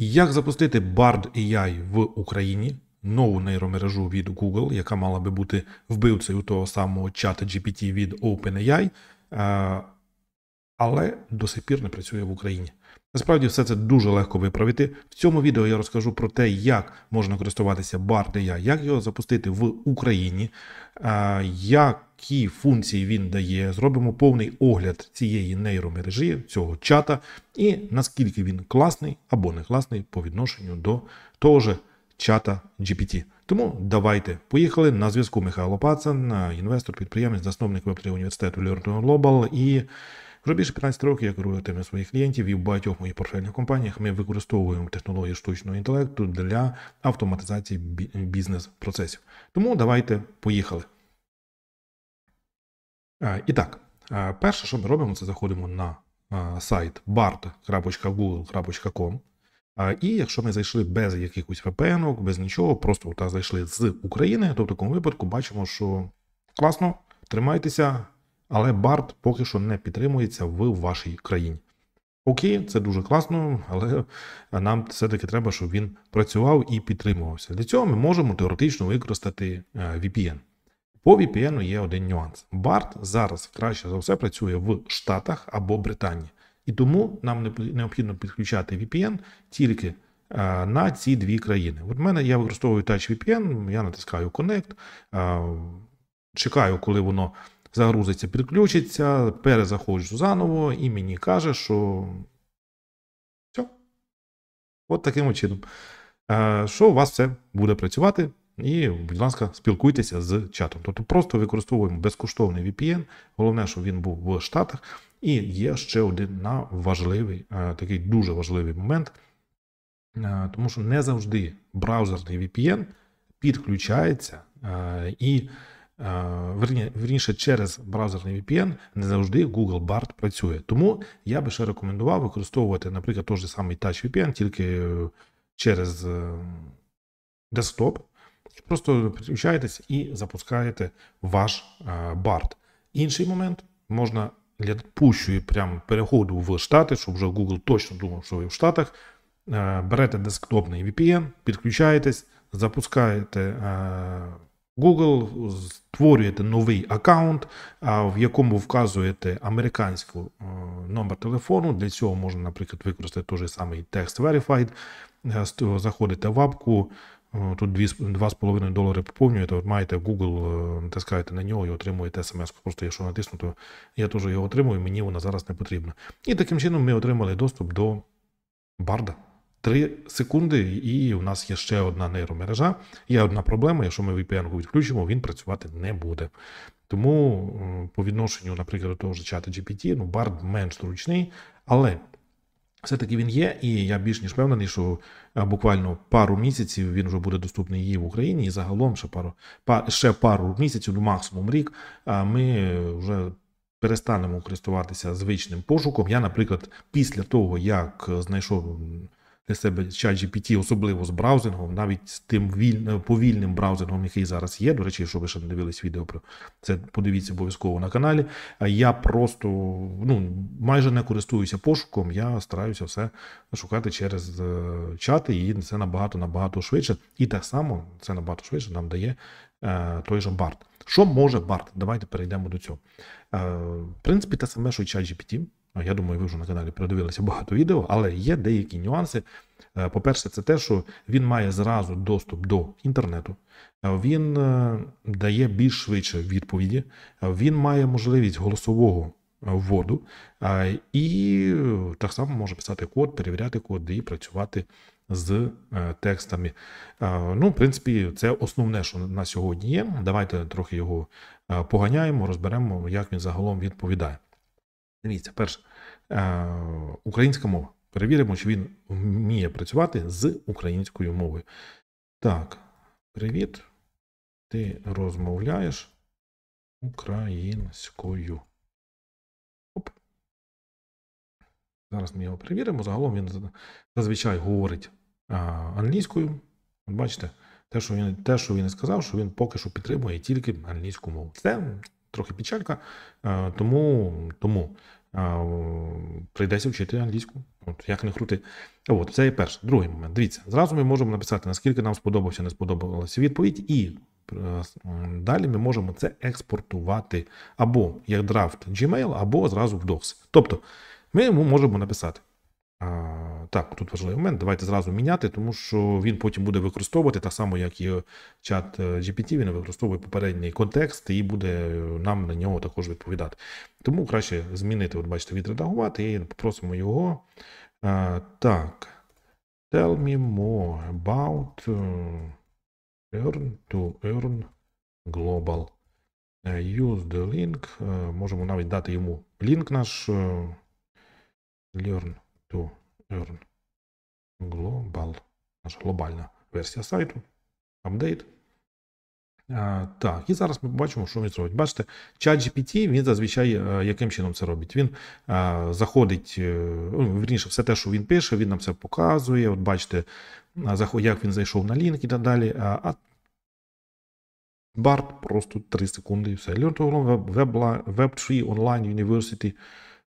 Як запустити Bard AI в Україні, нову нейромережу від Google, яка мала би бути вбивцею того самого чата GPT від OpenAI, але до сих пір не працює в Україні. Насправді, все це дуже легко виправити. В цьому відео я розкажу про те, як можна користуватися BAR.DA, як його запустити в Україні, які функції він дає. Зробимо повний огляд цієї нейромережі, цього чата, і наскільки він класний або не класний по відношенню до того ж чата GPT. Тому давайте поїхали на зв'язку. Михайло Пацан, інвестор, підприємець, засновник веб університету Learn Global і. Вже більше 15 років я керую тими своїх клієнтів і в багатьох моїх портфельних компаніях ми використовуємо технології штучного інтелекту для автоматизації бізнес-процесів. Тому давайте поїхали. І так, перше, що ми робимо, це заходимо на сайт bart.google.com. І якщо ми зайшли без якихось VPN, без нічого, просто та зайшли з України, то тобто в такому випадку бачимо, що класно, тримайтеся але барт поки що не підтримується в вашій країні. Окей, це дуже класно, але нам все-таки треба, щоб він працював і підтримувався. Для цього ми можемо теоретично використати е, VPN. По VPN є один нюанс. Барт зараз краще за все працює в Штатах або Британії. І тому нам необхідно підключати VPN тільки е, на ці дві країни. От в мене я використовую TouchVPN, я натискаю Connect, е, чекаю, коли воно загрузиться, підключиться, перезаходжу заново і мені каже, що все. От таким чином. Е, що у вас все буде працювати? І, будь ласка, спілкуйтеся з чатом. Тобто просто використовуємо безкоштовний VPN. Головне, щоб він був в Штатах. І є ще один важливий, е, такий дуже важливий момент, е, тому що не завжди браузерний VPN підключається і. Е, верні, верніше через браузерний VPN не завжди Google BART працює. Тому я би ще рекомендував використовувати, наприклад, той же самий Touch VPN, тільки е, через е, десктоп. Просто підключаєтесь і запускаєте ваш BART. Інший момент можна для пущу прям переходу в Штати, щоб вже Google точно думав, що ви в Штатах. Берете десктопний VPN, підключаєтесь, запускаєте. Google створюєте новий аккаунт, в якому вказуєте американську е, номер телефону. Для цього можна, наприклад, використати той же самий Text Verified. Е, заходите в апку, е, тут 2,5 долари поповнюєте. маєте Google, натискаєте на нього і отримуєте смс. Просто якщо натисну, то я теж його отримую, мені вона зараз не потрібна. І таким чином ми отримали доступ до барда. 3 секунди, і у нас є ще одна нейромережа. Є одна проблема, якщо ми VPN відключимо, він працювати не буде. Тому е, по відношенню, наприклад, до того ж чата GPT, ну Bard менш зручний, але все-таки він є, і я більш ніж впевнений, що е, буквально пару місяців він вже буде доступний і в Україні, і загалом ще пару ще пару місяців, ну максимум рік, ми вже. Перестанемо користуватися звичним пошуком. Я, наприклад, після того, як знайшов для себе ChatGPT, особливо з браузингом, навіть з тим віль... Е, повільним браузингом, який зараз є. До речі, якщо ви ще не дивились відео про це, подивіться обов'язково на каналі. Я просто ну, майже не користуюся пошуком. Я стараюся все шукати через е, чати, і це набагато набагато швидше. І так само це набагато швидше нам дає е, той же Барт. Що може Барт? Давайте перейдемо до цього. В принципі, те саме, що і ChatGPT. Я думаю, ви вже на каналі передивилися багато відео, але є деякі нюанси. Е, по-перше, це те, що він має зразу доступ до інтернету, е, він е, дає більш швидше відповіді, він має можливість голосового вводу і так само може писати код, перевіряти код і працювати з текстами. Ну, в принципі, це основне, що на сьогодні є. Давайте трохи його поганяємо, розберемо, як він загалом відповідає. Дивіться, перше. Е, українська мова. Перевіримо, чи він вміє працювати з українською мовою. Так, привіт. Ти розмовляєш українською. Оп. Зараз ми його перевіримо. Загалом він зазвичай говорить е, англійською. бачите, те, що він те, що він сказав, що він поки що підтримує тільки англійську мову. Це трохи печалька, е, тому, тому прийдеться вчити англійську. От як не крути. От, це є перше. Другий момент. Дивіться, зразу ми можемо написати, наскільки нам сподобався, не сподобалася відповідь, і е, е, далі ми можемо це експортувати або як драфт Gmail, або зразу в Docs. Тобто ми можемо написати. Так, тут важливий момент. Давайте зразу міняти, тому що він потім буде використовувати так само, як і е, чат е, GPT, він використовує попередній контекст і буде е, нам на нього також відповідати. Тому краще змінити, от бачите, відредагувати і попросимо його. Так. Tell me more about earn to earn global. Use the link. Можемо навіть дати йому лінк наш. Learn to earn global, наша глобальна версія сайту. Update. Так, і зараз ми побачимо, що він зробить. Бачите, чат GPT, він зазвичай е, яким чином це робить? Він а, е, заходить, е, ну, верніше, все те, що він пише, він нам це показує. От бачите, як він зайшов на лінк і так далі. А Барт просто 3 секунди і все. Learn to Web3 Online University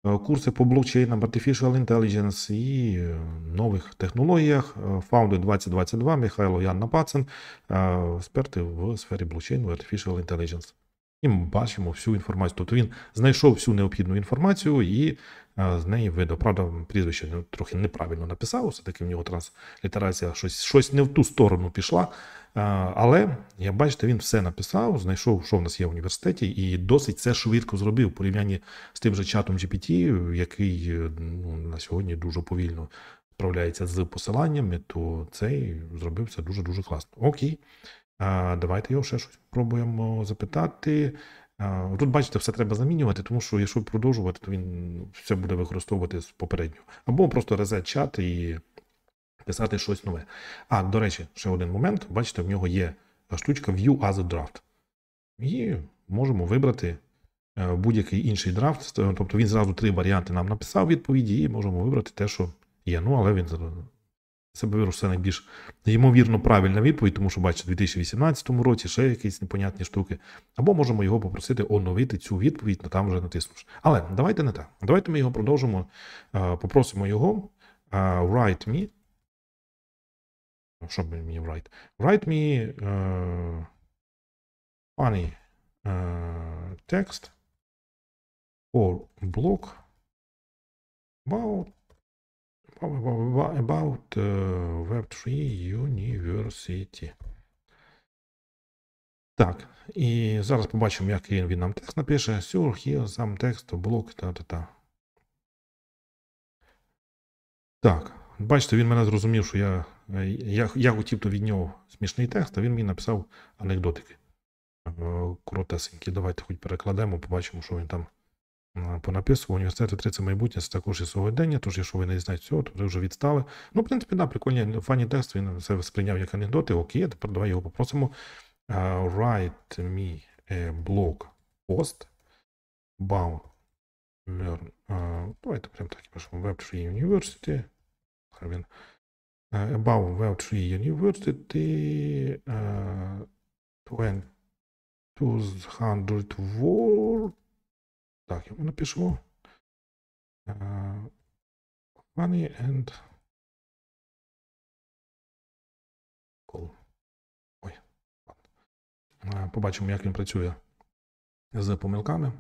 Е, курси по блокчейнам, Artificial Intelligence і е, нових технологіях. Фаунди е, 2022 Михайло Янна Пацин, експерти в сфері блокчейну Artificial Intelligence. І ми бачимо всю інформацію. Тобто він знайшов всю необхідну інформацію і а, е, з неї видав. Правда, прізвище ну, трохи неправильно написав, все-таки в нього транслітерація щось щось не в ту сторону пішла. А, е, але, я бачите, він все написав, знайшов, що в нас є в університеті, і досить це швидко зробив в порівнянні з тим же чатом GPT, який е, ну, на сьогодні дуже повільно справляється з посиланнями, то цей зробив це дуже-дуже класно. Окей. Давайте його ще щось спробуємо запитати. Тут, бачите, все треба замінювати, тому що якщо продовжувати, то він ну, все буде використовувати з попереднього. Або просто резет чат і писати щось нове. А, до речі, ще один момент. Бачите, в нього є штучка View as a draft. І можемо вибрати е, будь-який інший драфт. Тобто він зразу три варіанти нам написав відповіді, і можемо вибрати те, що є. Ну, але він це віру, що це найбільш ймовірно правильна відповідь, тому що, бачите, в 2018 році ще якісь непонятні штуки. Або можемо його попросити оновити цю відповідь, на ну, там вже натиснувши. Але давайте не так. Давайте ми його продовжимо. Е, попросимо його е, write me. Ну, що мені write? Write me uh, funny uh, text or blog about about э, Web3 University. Так, і зараз побачимо, як він нам текст напише. Sure, here сам текст, блок. та-та-та. Так, бачите, він мене зрозумів, що я е, я, я хотів то від нього смішний текст, а він мені написав анекдотики. Е, Коротесенькі. Давайте хоч перекладемо, побачимо, що він там. Е, по напису університету 30 майбутнє це також і сьогодення, тож якщо ви не знаєте цього, то ви вже відстали. Ну, в принципі, да, прикольні фані текст, він це сприйняв як анекдоти. Окей, тепер давай його попросимо. Uh, write me a blog post about learn. Uh, давайте прямо так і пишемо Web3 University. Він about Web3 University uh, 20, word так, я напишу. money е, and call. Ой. Uh, побачимо, як він працює з помилками.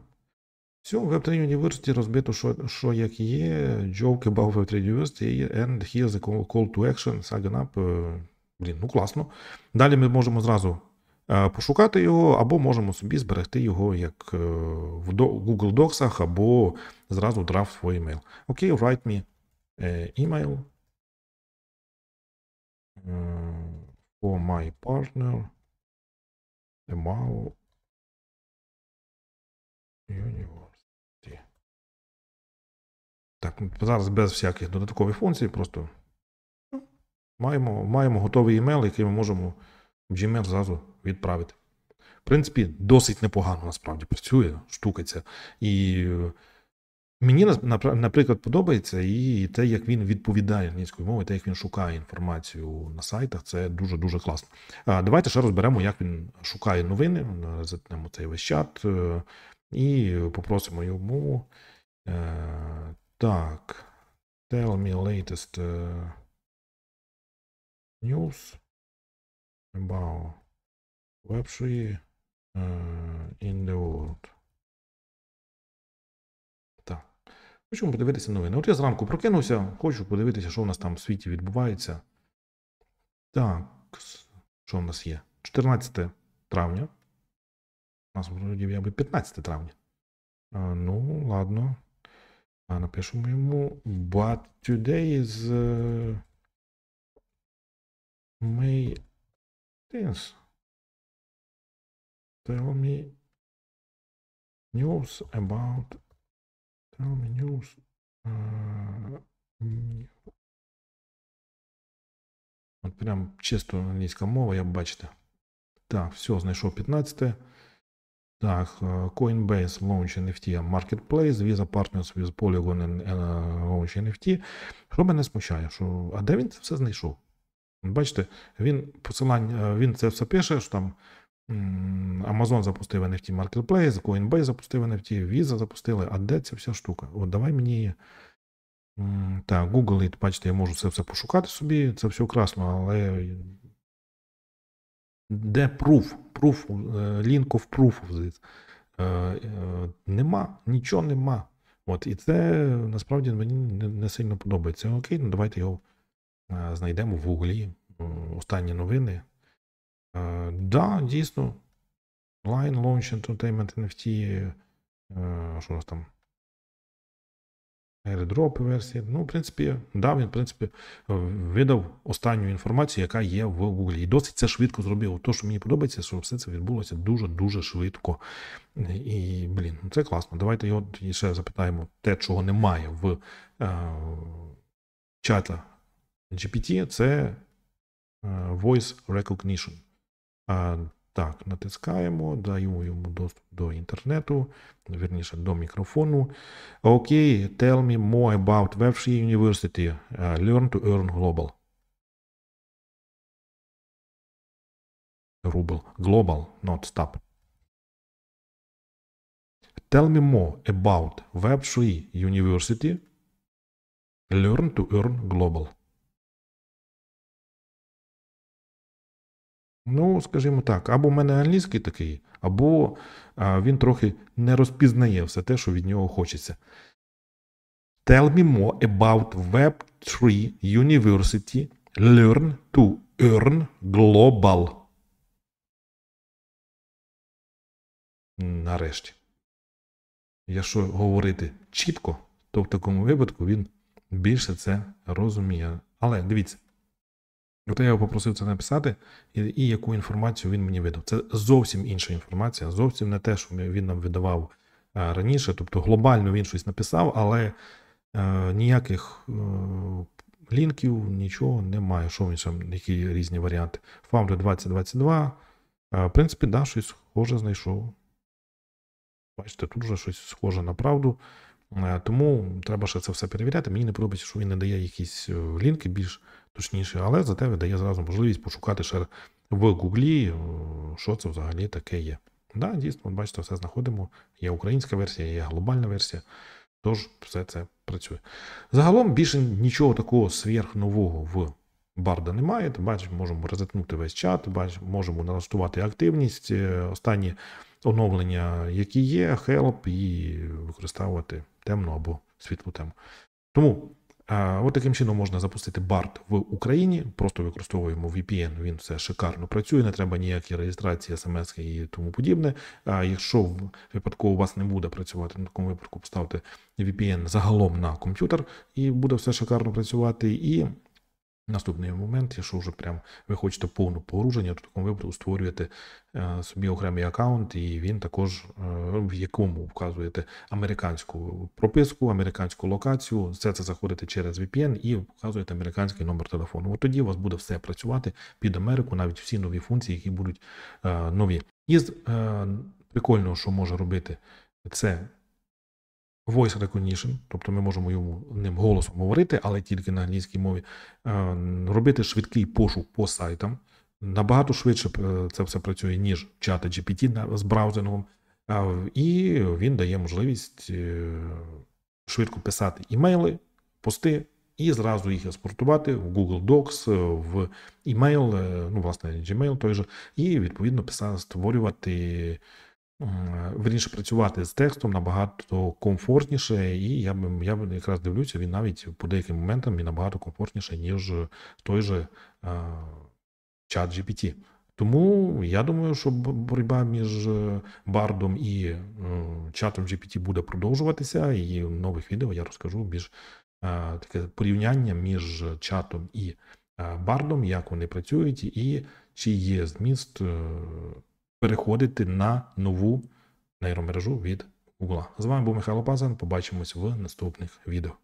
Все, в Web3 University розбито, що що як є. Joke about Web3 University and here's the call to action. sign up. Е, блін, ну класно. Далі ми можемо зразу. Е, пошукати його, або можемо собі зберегти його як е, в Google Docs, або зразу драфт свій емейл. Окей, write me е, email for my partner Mao University. Так, ну, зараз без всяких додаткових функцій, просто ну, маємо, маємо готовий емейл, який ми можемо. Gmail зразу відправити. В принципі, досить непогано насправді працює, штукається. І е, мені, наприклад, подобається і те, як він відповідає англійською мовою, те, як він шукає інформацію на сайтах, це дуже-дуже класно. Давайте ще розберемо, як він шукає новини. Затнемо цей весь чат е, і попросимо йому. Е, так. Tell me latest news. About лепшої uh, in the world. Так. Хочемо подивитися новини. От я зранку прокинувся, хочу подивитися, що у нас там в світі відбувається. Так, що в нас є? 14 травня. У нас вроді я би 15 травня. Uh, ну, ладно. А напишемо йому. But today is. Uh, May things. Tell me news about tell me news uh, От прям чисто англійська мова, як бачите. Так, все, знайшов 15. Так, Coinbase launch NFT Marketplace, Visa Partners with Polygon and, uh, launch NFT. Що мене смущає? що А де він це все знайшов? Бачите, він посилання, е, він це все пише, що там Amazon запустив NFT Marketplace, Coinbase запустив NFT, Visa запустили, а де ця вся штука? От давай мені. Так, Google, і, бачите, я можу це все пошукати собі, це все красно, але. Де proof, proof, е, link of proof е, Нема, нічого нема. От, І це насправді мені не сильно подобається. Окей, ну давайте його. Е, знайдемо в Гуглі останні новини. Е, да, дійсно, Line Launch Entertainment NFT. Е, що у нас там? Airdrop версія. Ну, в принципі, да, він в принципі видав останню інформацію, яка є в Google. І досить це швидко зробив. То, що мені подобається, що все це відбулося дуже-дуже швидко. І, блін, ну, це класно. Давайте його ще запитаємо те, чого немає в е, чата GPT це Voice Recognition. А, Так, натискаємо, даю йому доступ до інтернету, верніше до мікрофону. Окей, tell me more about web University. Learn to earn global. Ruble. Global, not stop. Tell me more about Web3 University. Learn to earn global. Ну, скажімо так, або в мене англійський такий, або він трохи не розпізнає все те, що від нього хочеться. Tell me more about Web3 University. Learn to earn global. Нарешті. Якщо говорити чітко, то в такому випадку він більше це розуміє. Але дивіться. От я його попросив це написати, і, і яку інформацію він мені видав. Це зовсім інша інформація, зовсім не те, що він нам видавав е, раніше. Тобто глобально він щось написав, але е, ніяких е, лінків, нічого немає. Що він там, які різні варіанти? Foundry 2022. Е, в принципі, да, щось схоже знайшов. Бачите, тут вже щось схоже на правду. Е, тому треба ще це все перевіряти. Мені не подобається, що він не дає якісь е, лінки більш точніші, але зате дає зразу можливість пошукати ще в Гуглі, е, що це взагалі таке є. Да, дійсно, бачите, все знаходимо. Є українська версія, є глобальна версія. Тож, все це працює. Загалом більше нічого такого сверхнового в барда немає. Бачимо, можемо розетнути весь чат, бачимо, можемо налаштувати активність. Останні оновлення, які є, хелп, і використовувати темну або світлу тему. Тому от таким чином можна запустити BART в Україні. Просто використовуємо VPN, він все шикарно працює, не треба ніякі реєстрації, смс і тому подібне. А якщо випадково у вас не буде працювати, на такому випадку поставте VPN загалом на комп'ютер, і буде все шикарно працювати. і Наступний момент, якщо вже прям ви хочете повне погруження, то в такому випадку створюєте е, собі окремий аккаунт, і він також, е, в якому вказуєте американську прописку, американську локацію, все це заходите через VPN і вказуєте американський номер телефону. От тоді у вас буде все працювати під Америку, навіть всі нові функції, які будуть е, нові. Із прикольного, що може робити це Voice recognition, тобто ми можемо йому ним голосом говорити, але тільки на англійській мові, е, робити швидкий пошук по сайтам. Набагато швидше е, це все працює, ніж чати GPT з браузингом, і він дає можливість е, швидко писати імейли, пости і зразу їх експортувати в Google Docs, в email, ну, власне, Gmail той же, і відповідно писати, створювати. Е, верніше працювати з текстом набагато комфортніше, і я би я б якраз дивлюся, він навіть по деяким моментам він набагато комфортніше, ніж той же е, чат GPT. Тому я думаю, що боротьба між бардом і е, чатом GPT буде продовжуватися, і в нових відео я розкажу більш таке порівняння між чатом і бардом, як вони працюють, і чи є зміст переходити на нову нейромережу від Google. З вами був Михайло Пазан. Побачимось в наступних відео.